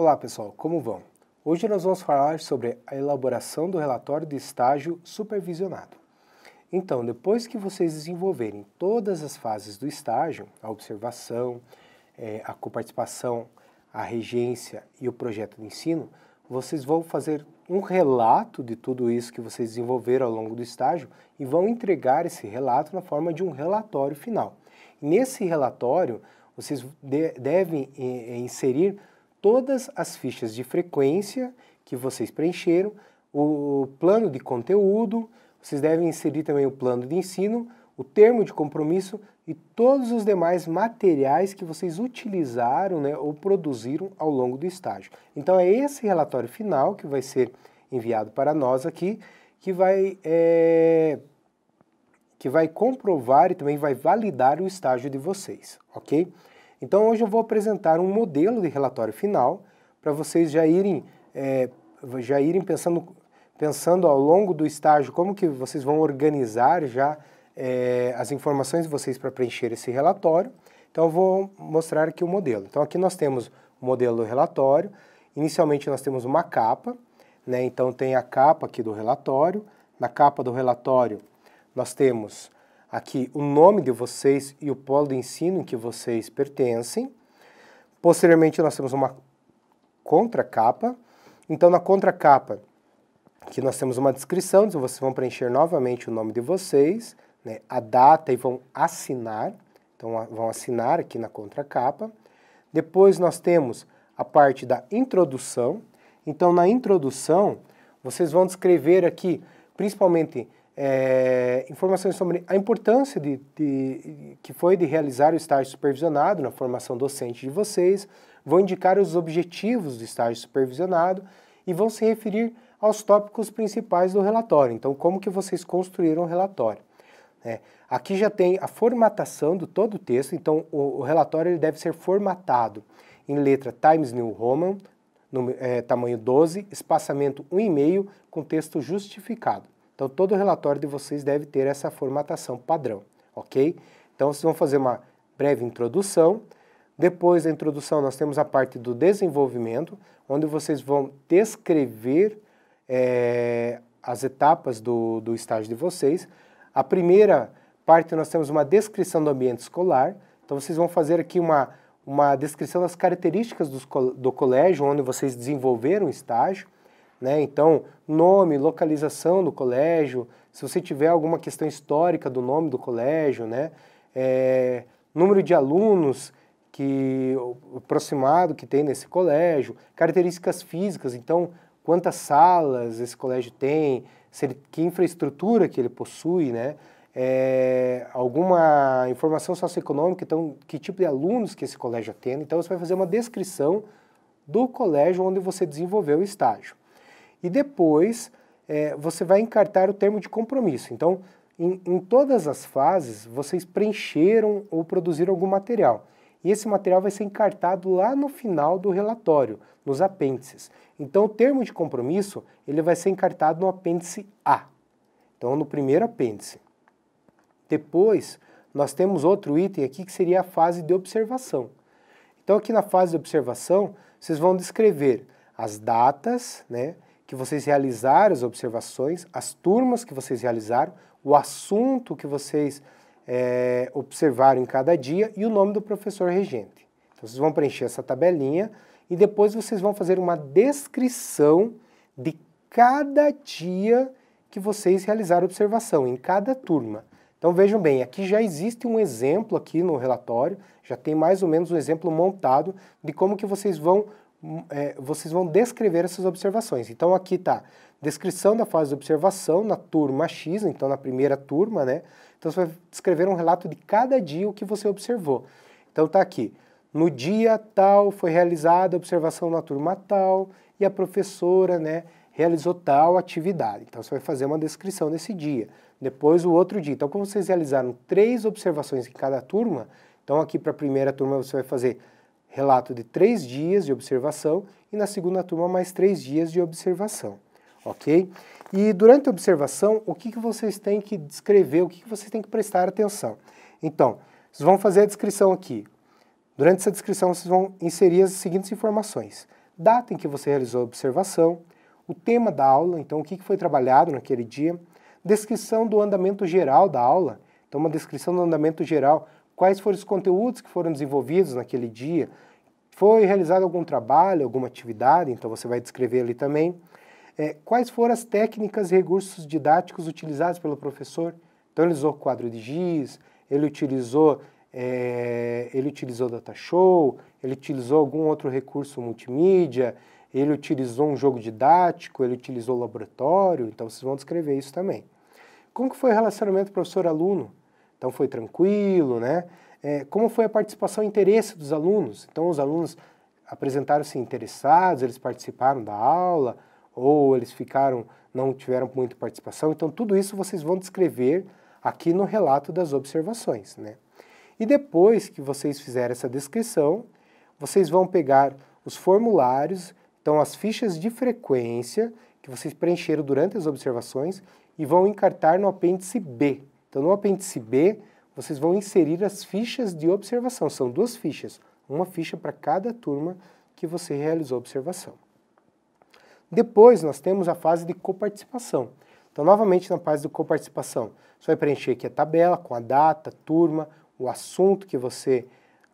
Olá pessoal, como vão? Hoje nós vamos falar sobre a elaboração do relatório de estágio supervisionado. Então, depois que vocês desenvolverem todas as fases do estágio, a observação, é, a coparticipação, a regência e o projeto de ensino, vocês vão fazer um relato de tudo isso que vocês desenvolveram ao longo do estágio e vão entregar esse relato na forma de um relatório final. Nesse relatório, vocês de devem é, é, inserir todas as fichas de frequência que vocês preencheram, o plano de conteúdo, vocês devem inserir também o plano de ensino, o termo de compromisso e todos os demais materiais que vocês utilizaram né, ou produziram ao longo do estágio. Então é esse relatório final que vai ser enviado para nós aqui, que vai, é, que vai comprovar e também vai validar o estágio de vocês, ok? Então hoje eu vou apresentar um modelo de relatório final para vocês já irem, é, já irem pensando, pensando ao longo do estágio como que vocês vão organizar já é, as informações de vocês para preencher esse relatório. Então eu vou mostrar aqui o modelo. Então aqui nós temos o modelo do relatório. Inicialmente nós temos uma capa, né? então tem a capa aqui do relatório. Na capa do relatório nós temos aqui o nome de vocês e o polo de ensino em que vocês pertencem. Posteriormente, nós temos uma contracapa. Então, na contracapa, que nós temos uma descrição, vocês vão preencher novamente o nome de vocês, né, a data e vão assinar. Então, vão assinar aqui na contracapa. Depois, nós temos a parte da introdução. Então, na introdução, vocês vão descrever aqui, principalmente, é, informações sobre a importância de, de, que foi de realizar o estágio supervisionado na formação docente de vocês, vão indicar os objetivos do estágio supervisionado e vão se referir aos tópicos principais do relatório. Então, como que vocês construíram o relatório? É, aqui já tem a formatação do todo o texto, então o, o relatório ele deve ser formatado em letra Times New Roman, no, é, tamanho 12, espaçamento 1,5, com texto justificado. Então, todo relatório de vocês deve ter essa formatação padrão, ok? Então, vocês vão fazer uma breve introdução. Depois da introdução, nós temos a parte do desenvolvimento, onde vocês vão descrever é, as etapas do, do estágio de vocês. A primeira parte, nós temos uma descrição do ambiente escolar. Então, vocês vão fazer aqui uma, uma descrição das características do, do colégio onde vocês desenvolveram o estágio. Né? Então, nome, localização do colégio, se você tiver alguma questão histórica do nome do colégio, né? É, número de alunos que aproximado que tem nesse colégio, características físicas, então quantas salas esse colégio tem, se ele, que infraestrutura que ele possui, né? É, alguma informação socioeconômica, então que tipo de alunos que esse colégio atende. Então você vai fazer uma descrição do colégio onde você desenvolveu o estágio e depois é, você vai encartar o termo de compromisso. Então, em, em todas as fases, vocês preencheram ou produziram algum material. E esse material vai ser encartado lá no final do relatório, nos apêndices. Então, o termo de compromisso ele vai ser encartado no apêndice A. Então, no primeiro apêndice. Depois, nós temos outro item aqui que seria a fase de observação. Então, aqui na fase de observação, vocês vão descrever as datas, né, que vocês realizaram as observações, as turmas que vocês realizaram, o assunto que vocês é, observaram em cada dia e o nome do professor regente. Então, vocês vão preencher essa tabelinha e depois vocês vão fazer uma descrição de cada dia que vocês realizaram observação, em cada turma. Então vejam bem, aqui já existe um exemplo aqui no relatório, já tem mais ou menos um exemplo montado de como que vocês vão Hum, é, vocês vão descrever essas observações. Então aqui está descrição da fase de observação na turma X, então na primeira turma, né? Então você vai descrever um relato de cada dia o que você observou. Então está aqui, no dia tal foi realizada a observação na turma tal e a professora, né, realizou tal atividade. Então você vai fazer uma descrição desse dia. Depois o outro dia. Então como vocês realizaram três observações em cada turma, então aqui para a primeira turma você vai fazer relato de três dias de observação e na segunda turma mais três dias de observação, ok? E durante a observação, o que, que vocês têm que descrever, o que, que vocês têm que prestar atenção? Então, vocês vão fazer a descrição aqui. Durante essa descrição, vocês vão inserir as seguintes informações. Data em que você realizou a observação, o tema da aula, então o que, que foi trabalhado naquele dia, descrição do andamento geral da aula, então uma descrição do andamento geral, quais foram os conteúdos que foram desenvolvidos naquele dia, foi realizado algum trabalho, alguma atividade, então você vai descrever ali também. É, quais foram as técnicas e recursos didáticos utilizados pelo professor? Então ele usou quadro de giz, ele utilizou é, ele utilizou data show, ele utilizou algum outro recurso multimídia, ele utilizou um jogo didático, ele utilizou laboratório, então vocês vão descrever isso também. Como que foi o relacionamento professor-aluno? Então foi tranquilo, né? É, como foi a participação e interesse dos alunos? Então os alunos apresentaram-se interessados, eles participaram da aula ou eles ficaram não tiveram muita participação. Então tudo isso vocês vão descrever aqui no relato das observações, né? E depois que vocês fizerem essa descrição, vocês vão pegar os formulários, então as fichas de frequência que vocês preencheram durante as observações e vão encartar no apêndice B. Então, no apêndice B, vocês vão inserir as fichas de observação. São duas fichas, uma ficha para cada turma que você realizou a observação. Depois, nós temos a fase de coparticipação. Então, novamente, na fase de coparticipação, você vai preencher aqui a tabela com a data, turma, o assunto que você,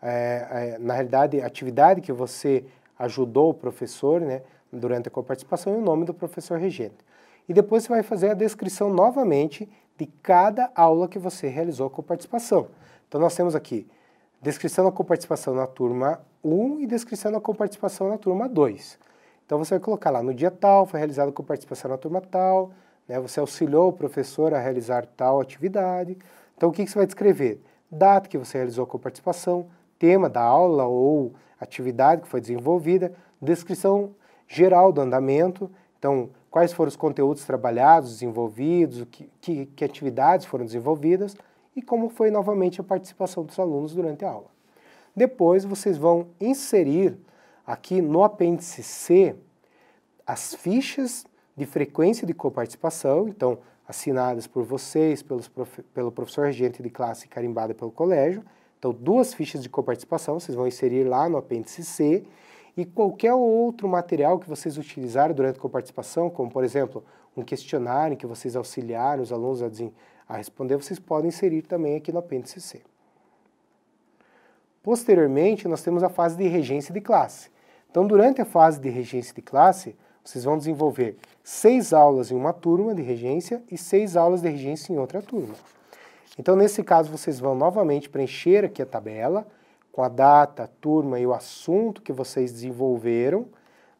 é, é, na realidade, a atividade que você ajudou o professor né, durante a coparticipação e o nome do professor regente. E depois você vai fazer a descrição novamente de cada aula que você realizou com participação. Então, nós temos aqui descrição da coparticipação na turma 1 e descrição da coparticipação na turma 2. Então, você vai colocar lá, no dia tal, foi realizada participação na turma tal, né, você auxiliou o professor a realizar tal atividade. Então, o que, que você vai descrever? Data que você realizou participação, tema da aula ou atividade que foi desenvolvida, descrição geral do andamento então, quais foram os conteúdos trabalhados, desenvolvidos, que, que, que atividades foram desenvolvidas e como foi novamente a participação dos alunos durante a aula. Depois, vocês vão inserir aqui no apêndice C as fichas de frequência de coparticipação, então assinadas por vocês, pelos prof... pelo professor regente de classe carimbada pelo colégio. Então, duas fichas de coparticipação, vocês vão inserir lá no apêndice C e qualquer outro material que vocês utilizaram durante a participação, como por exemplo um questionário que vocês auxiliaram os alunos a, a responder, vocês podem inserir também aqui no apêndice C. Posteriormente, nós temos a fase de regência de classe. Então, durante a fase de regência de classe, vocês vão desenvolver seis aulas em uma turma de regência e seis aulas de regência em outra turma. Então, nesse caso, vocês vão novamente preencher aqui a tabela, com a data, a turma e o assunto que vocês desenvolveram,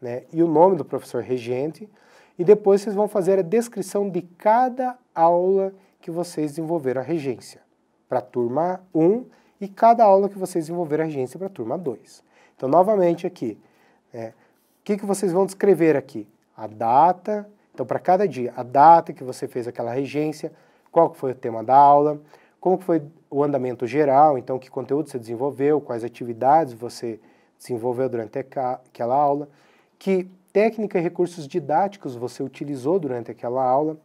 né, e o nome do professor regente, e depois vocês vão fazer a descrição de cada aula que vocês desenvolveram a regência para a turma 1 e cada aula que vocês desenvolveram a regência para a turma 2. Então, novamente aqui, né, o que, que vocês vão descrever aqui? A data, então para cada dia, a data que você fez aquela regência, qual que foi o tema da aula, como que foi o andamento geral, então que conteúdo você desenvolveu, quais atividades você desenvolveu durante aquela aula, que técnica e recursos didáticos você utilizou durante aquela aula,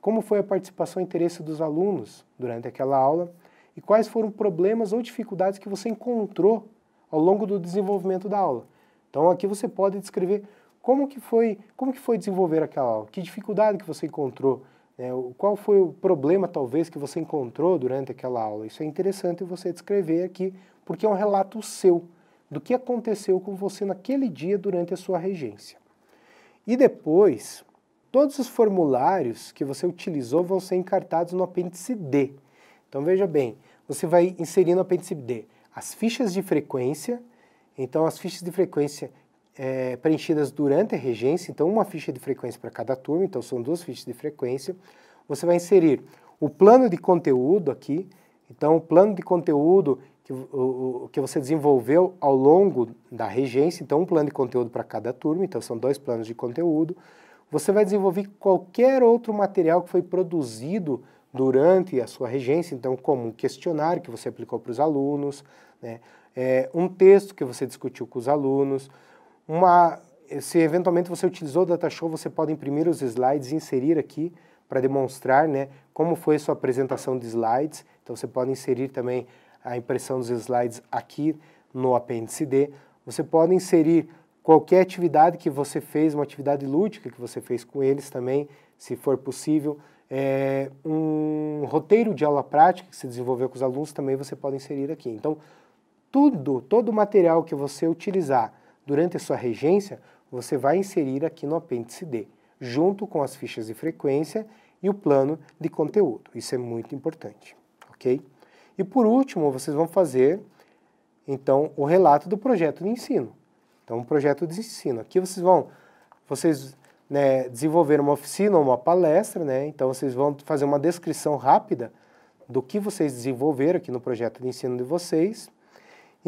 como foi a participação e interesse dos alunos durante aquela aula e quais foram problemas ou dificuldades que você encontrou ao longo do desenvolvimento da aula. Então aqui você pode descrever como que foi, como que foi desenvolver aquela aula, que dificuldade que você encontrou, né? Qual foi o problema, talvez, que você encontrou durante aquela aula? Isso é interessante você descrever aqui, porque é um relato seu, do que aconteceu com você naquele dia durante a sua regência. E depois, todos os formulários que você utilizou vão ser encartados no apêndice D. Então veja bem, você vai inserir no apêndice D as fichas de frequência, então as fichas de frequência é, preenchidas durante a regência, então uma ficha de frequência para cada turma, então são duas fichas de frequência. Você vai inserir o plano de conteúdo aqui, então o plano de conteúdo que, o, o que você desenvolveu ao longo da regência, então um plano de conteúdo para cada turma, então são dois planos de conteúdo. Você vai desenvolver qualquer outro material que foi produzido durante a sua regência, então como um questionário que você aplicou para os alunos, né? É, um texto que você discutiu com os alunos, uma, se eventualmente você utilizou o Datashow, você pode imprimir os slides e inserir aqui para demonstrar né, como foi sua apresentação de slides. Então você pode inserir também a impressão dos slides aqui no apêndice D. Você pode inserir qualquer atividade que você fez, uma atividade lúdica que você fez com eles também, se for possível. É, um roteiro de aula prática que se desenvolveu com os alunos também você pode inserir aqui. Então, tudo, todo o material que você utilizar Durante a sua regência, você vai inserir aqui no apêndice D, junto com as fichas de frequência e o plano de conteúdo. Isso é muito importante, ok? E por último, vocês vão fazer, então, o relato do projeto de ensino. Então, um projeto de ensino. Aqui vocês vão, vocês né, desenvolver uma oficina ou uma palestra, né? Então, vocês vão fazer uma descrição rápida do que vocês desenvolveram aqui no projeto de ensino de vocês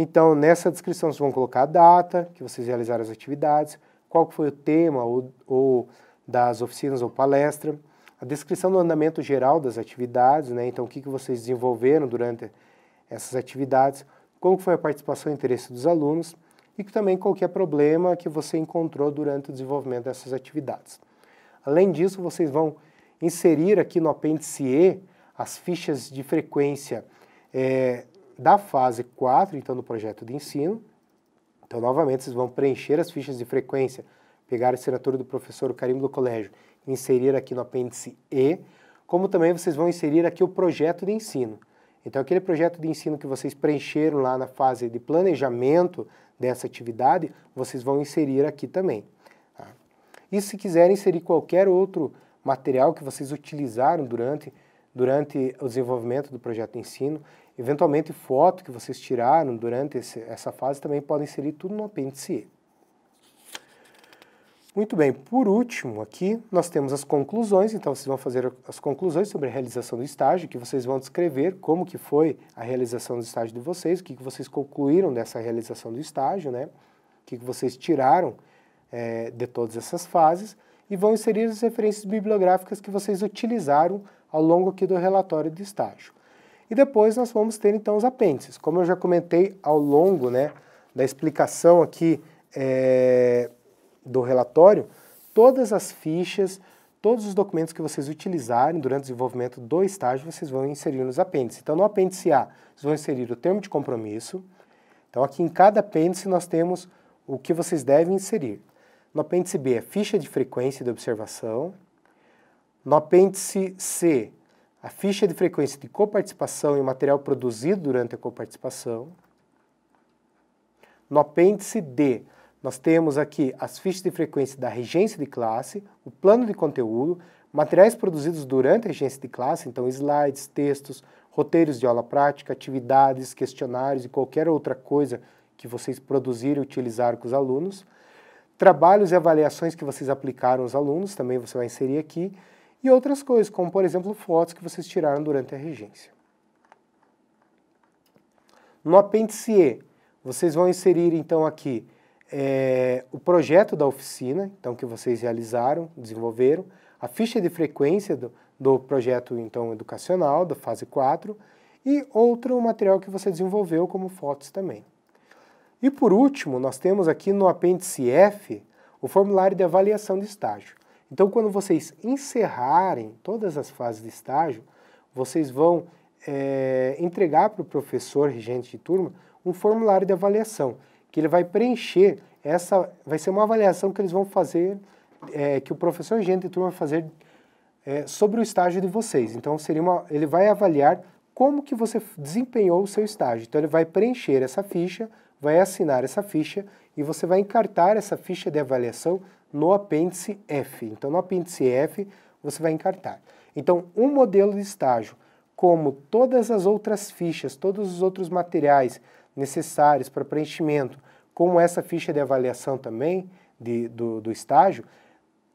então, nessa descrição, vocês vão colocar a data que vocês realizaram as atividades, qual foi o tema ou, ou das oficinas ou palestra, a descrição do andamento geral das atividades, né? então o que, que vocês desenvolveram durante essas atividades, como foi a participação e interesse dos alunos e também qualquer é problema que você encontrou durante o desenvolvimento dessas atividades. Além disso, vocês vão inserir aqui no apêndice E as fichas de frequência é, da fase 4, então, do projeto de ensino. Então, novamente, vocês vão preencher as fichas de frequência, pegar a assinatura do professor, carimbo do colégio, inserir aqui no apêndice E, como também vocês vão inserir aqui o projeto de ensino. Então, aquele projeto de ensino que vocês preencheram lá na fase de planejamento dessa atividade, vocês vão inserir aqui também. Tá? E se quiserem inserir qualquer outro material que vocês utilizaram durante, durante o desenvolvimento do projeto de ensino, Eventualmente, foto que vocês tiraram durante esse, essa fase também podem inserir tudo no apêndice E. Muito bem, por último aqui nós temos as conclusões, então vocês vão fazer as conclusões sobre a realização do estágio, que vocês vão descrever como que foi a realização do estágio de vocês, o que, que vocês concluíram dessa realização do estágio, né? o que, que vocês tiraram é, de todas essas fases, e vão inserir as referências bibliográficas que vocês utilizaram ao longo aqui do relatório de estágio. E depois nós vamos ter então os apêndices. Como eu já comentei ao longo né, da explicação aqui é, do relatório, todas as fichas, todos os documentos que vocês utilizarem durante o desenvolvimento do estágio, vocês vão inserir nos apêndices. Então, no apêndice A, vocês vão inserir o termo de compromisso. Então, aqui em cada apêndice nós temos o que vocês devem inserir. No apêndice B, a é ficha de frequência de observação. No apêndice C, a ficha de frequência de coparticipação e o material produzido durante a coparticipação. No apêndice D, nós temos aqui as fichas de frequência da regência de classe, o plano de conteúdo, materiais produzidos durante a regência de classe, então slides, textos, roteiros de aula prática, atividades, questionários e qualquer outra coisa que vocês produzirem e utilizaram com os alunos, trabalhos e avaliações que vocês aplicaram aos alunos, também você vai inserir aqui, e outras coisas, como por exemplo fotos que vocês tiraram durante a regência. No apêndice E, vocês vão inserir então aqui é, o projeto da oficina, então que vocês realizaram, desenvolveram, a ficha de frequência do, do projeto então educacional, da fase 4, e outro material que você desenvolveu como fotos também. E por último, nós temos aqui no apêndice F o formulário de avaliação de estágio. Então, quando vocês encerrarem todas as fases de estágio, vocês vão é, entregar para o professor regente de turma um formulário de avaliação, que ele vai preencher essa, vai ser uma avaliação que eles vão fazer, é, que o professor regente de turma vai fazer é, sobre o estágio de vocês. Então, seria uma, ele vai avaliar como que você desempenhou o seu estágio. Então, ele vai preencher essa ficha, vai assinar essa ficha e você vai encartar essa ficha de avaliação no apêndice F. Então, no apêndice F, você vai encartar. Então, um modelo de estágio, como todas as outras fichas, todos os outros materiais necessários para preenchimento, como essa ficha de avaliação também de, do, do estágio,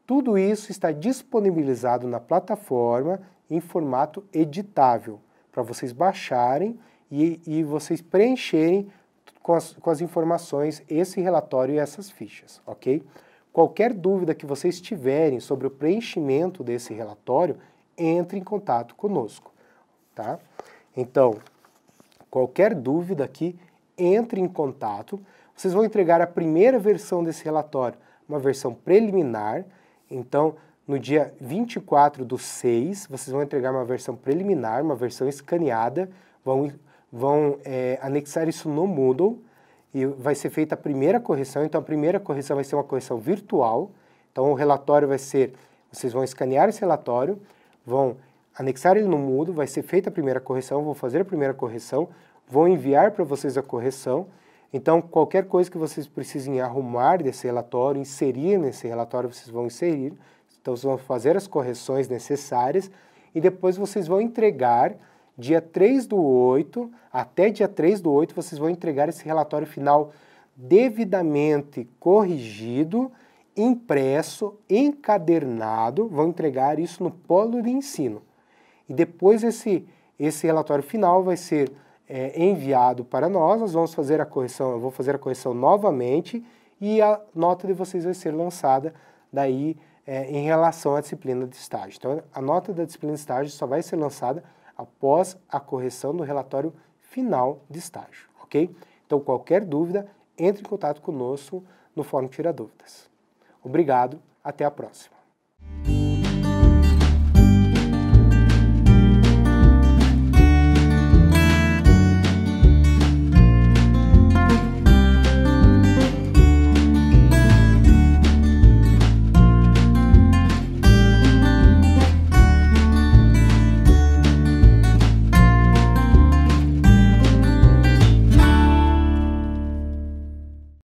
tudo isso está disponibilizado na plataforma em formato editável, para vocês baixarem e, e vocês preencherem com as, com as informações esse relatório e essas fichas, ok? Qualquer dúvida que vocês tiverem sobre o preenchimento desse relatório, entre em contato conosco, tá? Então, qualquer dúvida aqui, entre em contato. Vocês vão entregar a primeira versão desse relatório, uma versão preliminar. Então, no dia 24 do 6, vocês vão entregar uma versão preliminar, uma versão escaneada, vão, vão é, anexar isso no Moodle e vai ser feita a primeira correção. Então, a primeira correção vai ser uma correção virtual. Então, o relatório vai ser: vocês vão escanear esse relatório, vão anexar ele no Moodle, vai ser feita a primeira correção, vou fazer a primeira correção, vão enviar para vocês a correção. Então, qualquer coisa que vocês precisem arrumar desse relatório, inserir nesse relatório, vocês vão inserir. Então, vocês vão fazer as correções necessárias e depois vocês vão entregar Dia 3 do 8, até dia 3 do 8, vocês vão entregar esse relatório final devidamente corrigido, impresso, encadernado, vão entregar isso no polo de ensino. E depois esse, esse relatório final vai ser é, enviado para nós, nós vamos fazer a correção, eu vou fazer a correção novamente e a nota de vocês vai ser lançada daí é, em relação à disciplina de estágio. Então, a nota da disciplina de estágio só vai ser lançada após a correção do relatório final de estágio, ok? Então, qualquer dúvida, entre em contato conosco no Fórum Tira Dúvidas. Obrigado, até a próxima.